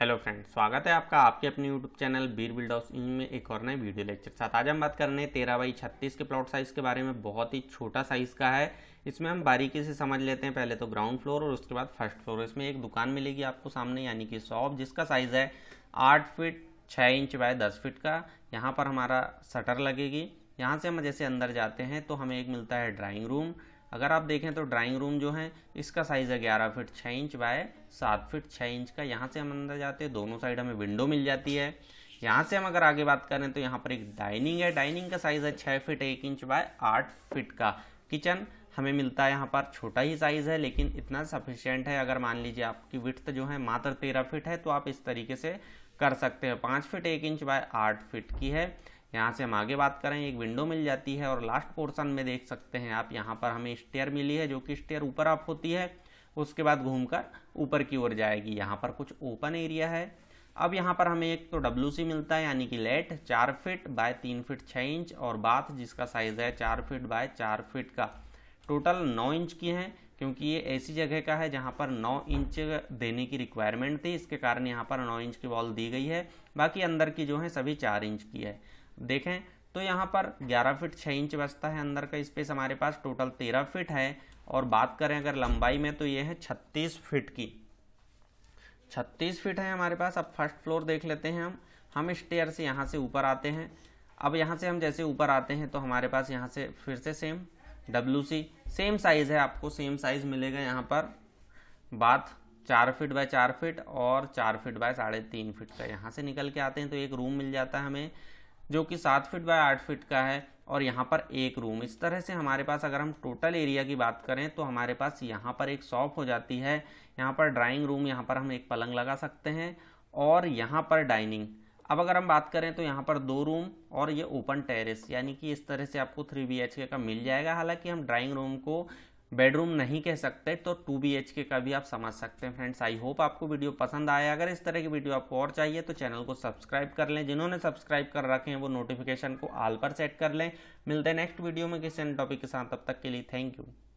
hello friend स्वागत है आपका आपके अपने यूट्यूब चैनल बीर बिल्डर्स इन में एक और नए वीडियो लेक्चर साथ आज हम बात कर रहे हैं तेरह बाई छत्तीस के प्लॉट साइज़ के बारे में बहुत ही छोटा साइज़ का है इसमें हम बारीकी से समझ लेते हैं पहले तो ग्राउंड फ्लोर और उसके बाद फर्स्ट फ्लोर इसमें एक दुकान मिलेगी आपको सामने यानी कि शॉप जिसका साइज़ है आठ फिट छः इंच बाय दस फिट का यहाँ पर हमारा शटर लगेगी यहाँ से हम जैसे अंदर जाते हैं तो हमें एक मिलता है ड्राइंग रूम अगर आप देखें तो ड्राइंग रूम जो है इसका साइज़ है ग्यारह फिट छः इंच बाय सात फिट छः इंच का यहाँ से हम अंदर जाते हैं दोनों साइड हमें विंडो मिल जाती है यहाँ से हम अगर आगे बात करें तो यहाँ पर एक डाइनिंग है डाइनिंग का साइज़ है छः फिट एक इंच बाय आठ फिट का किचन हमें मिलता है यहाँ पर छोटा ही साइज़ है लेकिन इतना सफिशियंट है अगर मान लीजिए आपकी विथ जो है मात्र तेरह फिट है तो आप इस तरीके से कर सकते हैं पाँच फिट एक इंच बाय आठ फिट की है यहाँ से हम आगे बात करें एक विंडो मिल जाती है और लास्ट पोर्शन में देख सकते हैं आप यहाँ पर हमें स्टेयर मिली है जो कि स्टेयर ऊपर आप होती है उसके बाद घूमकर ऊपर की ओर जाएगी यहाँ पर कुछ ओपन एरिया है अब यहाँ पर हमें एक तो डब्ल्यू मिलता है यानी कि लेट चार फिट बाय तीन फिट छः इंच और बाथ जिसका साइज़ है चार फिट बाय चार फिट का टोटल नौ इंच की हैं क्योंकि ये ऐसी जगह का है जहाँ पर 9 इंच देने की रिक्वायरमेंट थी इसके कारण यहाँ पर 9 इंच की वॉल दी गई है बाकी अंदर की जो है सभी 4 इंच की है देखें तो यहाँ पर 11 फीट 6 इंच बचता है अंदर का स्पेस हमारे पास टोटल 13 फीट है और बात करें अगर लंबाई में तो ये है 36 फीट की 36 फीट है हमारे पास अब फर्स्ट फ्लोर देख लेते हैं हम हम स्टेयर से यहाँ से ऊपर आते हैं अब यहाँ से हम जैसे ऊपर आते हैं तो हमारे पास यहाँ से फिर से सेम डब्ल्यू सेम साइज़ है आपको सेम साइज़ मिलेगा यहाँ पर बात चार फीट बाय चार फीट और चार फीट बाय साढ़े तीन फीट का यहाँ से निकल के आते हैं तो एक रूम मिल जाता है हमें जो कि सात फीट बाय आठ फीट का है और यहाँ पर एक रूम इस तरह से हमारे पास अगर हम टोटल एरिया की बात करें तो हमारे पास यहाँ पर एक शॉप हो जाती है यहाँ पर ड्राइंग रूम यहाँ पर हम एक पलंग लगा सकते हैं और यहाँ पर डाइनिंग अब अगर हम बात करें तो यहाँ पर दो रूम और ये ओपन टेरेस यानी कि इस तरह से आपको थ्री बी का मिल जाएगा हालांकि हम ड्राइंग रूम को बेडरूम नहीं कह सकते तो टू बी एच के का भी आप समझ सकते हैं फ्रेंड्स आई होप आपको वीडियो पसंद आया अगर इस तरह की वीडियो आपको और चाहिए तो चैनल को सब्सक्राइब कर लें जिन्होंने सब्सक्राइब कर रखे हैं वो नोटिफिकेशन को आल पर सेट कर लें मिलते हैं नेक्स्ट वीडियो में किसी टॉपिक के साथ तब तक के लिए थैंक यू